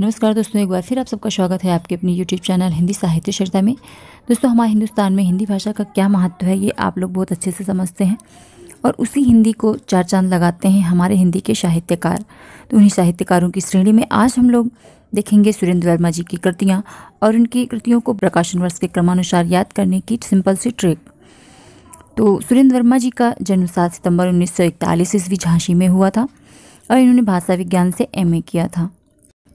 नमस्कार दोस्तों एक बार फिर आप सबका स्वागत है आपके अपने यूट्यूब चैनल हिंदी साहित्य श्रद्धा में दोस्तों हमारे हिंदुस्तान में हिंदी भाषा का क्या महत्व है ये आप लोग बहुत अच्छे से समझते हैं और उसी हिंदी को चार चांद लगाते हैं हमारे हिंदी के साहित्यकार तो उन्हीं साहित्यकारों की श्रेणी में आज हम लोग देखेंगे सुरेंद्र वर्मा जी की कृतियाँ और उनकी कृतियों को प्रकाशन वर्ष के क्रमानुसार याद करने की सिंपल सी ट्रिक तो सुरेंद्र वर्मा जी का जन्म सात सितंबर उन्नीस सौ इकतालीस ईस्वी झांसी में हुआ था और इन्होंने भाषा विज्ञान से एमए किया था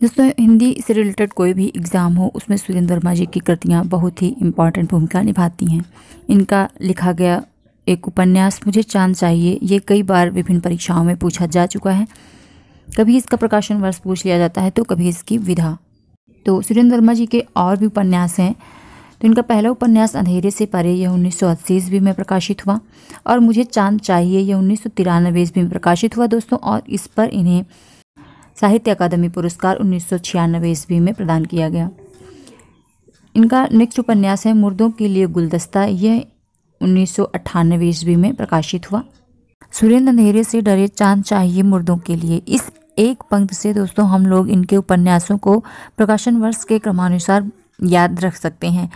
दोस्तों हिंदी से रिलेटेड कोई भी एग्ज़ाम हो उसमें सुरेंद्र वर्मा जी की कृतियाँ बहुत ही इम्पॉर्टेंट भूमिका निभाती हैं इनका लिखा गया एक उपन्यास मुझे चांद चाहिए ये कई बार विभिन्न परीक्षाओं में पूछा जा चुका है कभी इसका प्रकाशन वर्ष पूछ लिया जाता है तो कभी इसकी विधा तो सुरेंद्र वर्मा जी के और भी उपन्यास हैं तो इनका पहला उपन्यास अंधेरे से परे यह उन्नीस सौ अस्सी ईस्वी में प्रकाशित हुआ और मुझे चांद चाहिए यह उन्नीस सौ तिरानवे ईस्वी में प्रकाशित हुआ दोस्तों और इस पर इन्हें साहित्य अकादमी पुरस्कार उन्नीस सौ छियानवे ईस्वी में प्रदान किया गया इनका नेक्स्ट उपन्यास है मुर्दों के लिए गुलदस्ता यह उन्नीस सौ अट्ठानवे ईस्वी में प्रकाशित हुआ सुरेंद्र अंधेरे से डरे चांद चाहिए मुर्दों के लिए इस एक पंक्त से दोस्तों हम लोग इनके उपन्यासों को प्रकाशन वर्ष के क्रमानुसार याद रख सकते हैं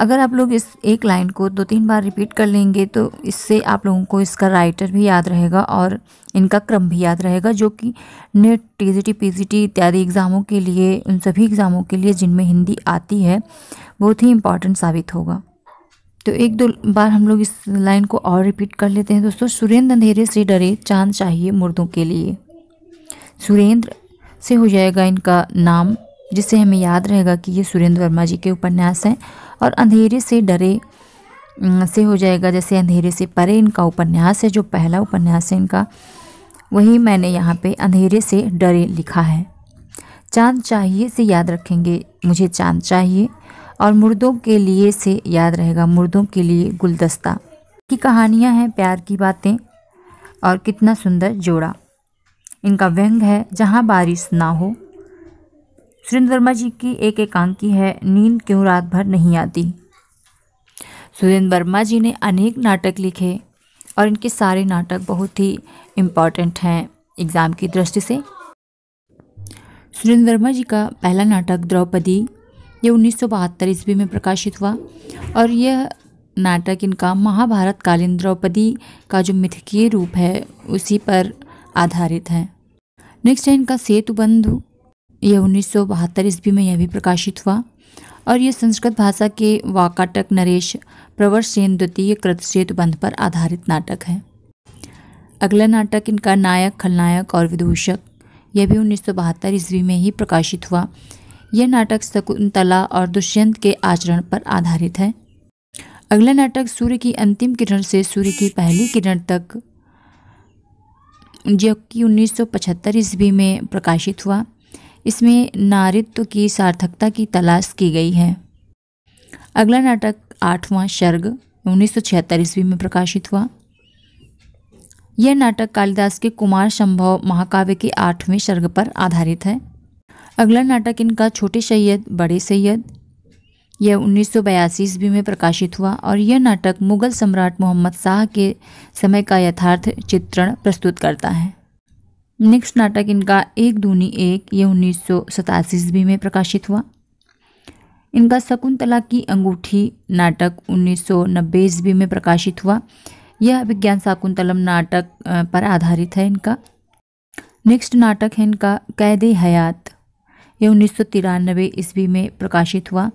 अगर आप लोग इस एक लाइन को दो तीन बार रिपीट कर लेंगे तो इससे आप लोगों को इसका राइटर भी याद रहेगा और इनका क्रम भी याद रहेगा जो कि नेट टी पीजीटी इत्यादि एग्ज़ामों के लिए उन सभी एग्ज़ामों के लिए जिनमें हिंदी आती है बहुत ही इम्पॉर्टेंट साबित होगा तो एक दो बार हम लोग इस लाइन को और रिपीट कर लेते हैं दोस्तों सुरेंद्र अंधेरे से डरे चांद चाहिए मुर्दों के लिए सुरेंद्र से हो जाएगा इनका नाम जिससे हमें याद रहेगा कि ये सुरेंद्र वर्मा जी के उपन्यास हैं और अंधेरे से डरे से हो जाएगा जैसे अंधेरे से परे इनका उपन्यास है जो पहला उपन्यास है इनका वही मैंने यहाँ पे अंधेरे से डरे लिखा है चांद चाहिए से याद रखेंगे मुझे चांद चाहिए और मुर्दों के लिए से याद रहेगा मुर्दों के लिए गुलदस्ता की कहानियाँ हैं प्यार की बातें और कितना सुंदर जोड़ा इनका व्यंग है जहाँ बारिश ना हो सुरेंद्र वर्मा जी की एक एकांकी है नींद क्यों रात भर नहीं आती सुरेंद्र वर्मा जी ने अनेक नाटक लिखे और इनके सारे नाटक बहुत ही इम्पॉर्टेंट हैं एग्ज़ाम की दृष्टि से सुरेंद्र वर्मा जी का पहला नाटक द्रौपदी ये उन्नीस सौ बहत्तर ईस्वी में प्रकाशित हुआ और यह नाटक इनका महाभारत कालीन द्रौपदी का जो मिथकीय रूप है उसी पर आधारित है नेक्स्ट है इनका सेतु बंधु यह उन्नीस सौ बहत्तर ईस्वी में यह भी प्रकाशित हुआ और यह संस्कृत भाषा के वाकाटक नरेश प्रवर सेन द्वितीय कृत सेतु बंध पर आधारित नाटक है अगला नाटक इनका नायक खलनायक और विदूषक यह भी उन्नीस सौ बहत्तर ईस्वी में ही प्रकाशित हुआ यह नाटक शकुंतला और दुष्यंत के आचरण पर आधारित है अगला नाटक सूर्य की अंतिम किरण से सूर्य की पहली किरण तक जबकि उन्नीस सौ पचहत्तर ईस्वी में प्रकाशित हुआ इसमें नारित्व की सार्थकता की तलाश की गई है अगला नाटक आठवां शर्ग उन्नीस सौ ईस्वी में प्रकाशित हुआ यह नाटक कालिदास के कुमार संभव महाकाव्य के आठवें सर्ग पर आधारित है अगला नाटक इनका छोटे सैयद बड़े सैयद यह उन्नीस सौ ईस्वी में प्रकाशित हुआ और यह नाटक मुगल सम्राट मोहम्मद शाह के समय का यथार्थ चित्रण प्रस्तुत करता है नेक्स्ट नाटक इनका एक दूनी एक ये उन्नीस सौ सतासी ईस्वी में प्रकाशित हुआ इनका शकुंतला की अंगूठी नाटक 1990 ईस्वी में प्रकाशित हुआ यह विज्ञान शाकुंतलम नाटक पर आधारित है इनका नेक्स्ट नाटक है इनका कैद हयात यह उन्नीस सौ तिरानबे ईस्वी में प्रकाशित हुआ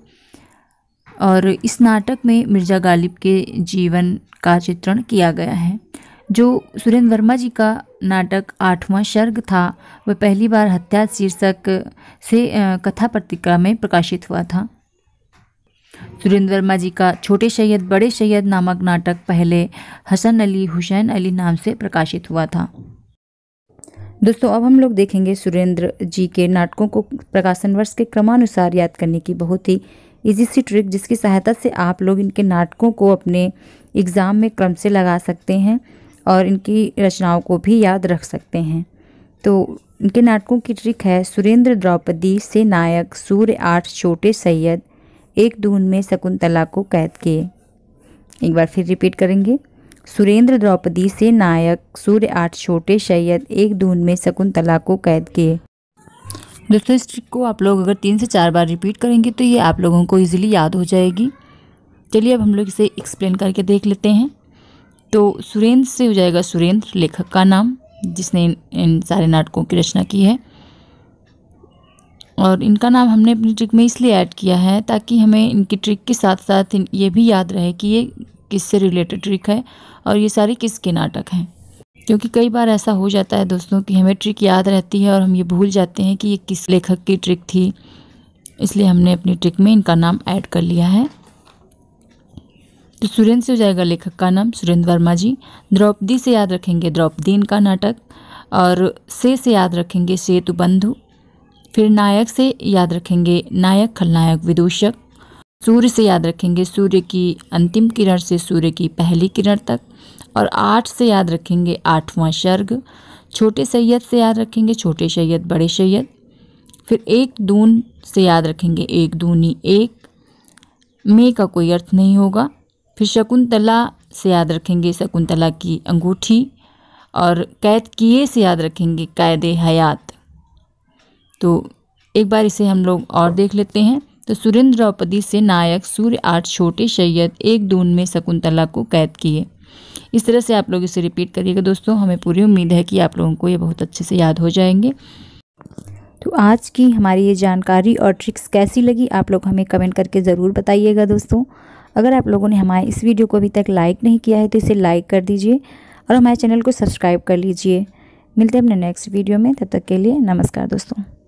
और इस नाटक में मिर्ज़ा गालिब के जीवन का चित्रण किया गया है जो सुरेंद्र वर्मा जी का नाटक आठवां शर्ग था वह पहली बार हत्या शीर्षक से कथा पत्रिका में प्रकाशित हुआ था सुरेंद्र वर्मा जी का छोटे सैयद बड़े सैयद नामक नाटक पहले हसन अली हुसैन अली नाम से प्रकाशित हुआ था दोस्तों अब हम लोग देखेंगे सुरेंद्र जी के नाटकों को प्रकाशन वर्ष के क्रमानुसार याद करने की बहुत ही इजी सी ट्रिक जिसकी सहायता से आप लोग इनके नाटकों को अपने एग्ज़ाम में क्रम से लगा सकते हैं और इनकी रचनाओं को भी याद रख सकते हैं तो इनके नाटकों की ट्रिक है सुरेंद्र द्रौपदी से नायक सूर्य आठ छोटे सैयद एक धून में शकुंतला को कैद किए एक बार फिर रिपीट करेंगे सुरेंद्र द्रौपदी से नायक सूर्य आठ छोटे सैयद एक धून में शकुंतला को कैद किए दोस्तों इस ट्रिक को आप लोग अगर तीन से चार बार रिपीट करेंगे तो ये आप लोगों को ईजिली याद हो जाएगी चलिए अब हम लोग इसे एक्सप्लेन करके देख लेते हैं तो सुरेंद्र से हो जाएगा सुरेंद्र लेखक का नाम जिसने इन, इन सारे नाटकों की रचना की है और इनका नाम हमने अपनी ट्रिक में इसलिए ऐड किया है ताकि हमें इनकी ट्रिक के साथ साथ ये भी याद रहे कि ये किससे रिलेटेड ट्रिक है और ये सारे किसके नाटक हैं क्योंकि कई बार ऐसा हो जाता है दोस्तों कि हमें ट्रिक याद रहती है और हम ये भूल जाते हैं कि ये किस लेखक की ट्रिक थी इसलिए हमने अपनी ट्रिक में इनका नाम ऐड कर लिया है तो सुरेंद्र से हो जाएगा लेखक का नाम सुरेंद्र वर्मा जी द्रौपदी से याद रखेंगे द्रौपदी इनका नाटक और से से याद रखेंगे सेतु बंधु फिर नायक से याद रखेंगे नायक खलनायक विदूषक सूर्य से याद रखेंगे सूर्य की अंतिम किरण से सूर्य की पहली किरण तक और आठ से याद रखेंगे आठवां शर्ग छोटे सैयद से याद रखेंगे छोटे सैयद बड़े सैयद फिर एक दून से याद रखेंगे एक दूनी एक मे का कोई अर्थ नहीं होगा फिर शकुंतला से याद रखेंगे शकुंतला की अंगूठी और कैद किए से याद रखेंगे कैद हयात तो एक बार इसे हम लोग और देख लेते हैं तो सुरेंद्र द्रौपदी से नायक सूर्य आठ छोटे सैयद एक दून में शकुंतला को कैद किए इस तरह से आप लोग इसे रिपीट करिएगा दोस्तों हमें पूरी उम्मीद है कि आप लोगों को ये बहुत अच्छे से याद हो जाएंगे तो आज की हमारी ये जानकारी और ट्रिक्स कैसी लगी आप लोग हमें कमेंट करके ज़रूर बताइएगा दोस्तों अगर आप लोगों ने हमारे इस वीडियो को अभी तक लाइक नहीं किया है तो इसे लाइक कर दीजिए और हमारे चैनल को सब्सक्राइब कर लीजिए मिलते हैं अपने नेक्स्ट वीडियो में तब तक के लिए नमस्कार दोस्तों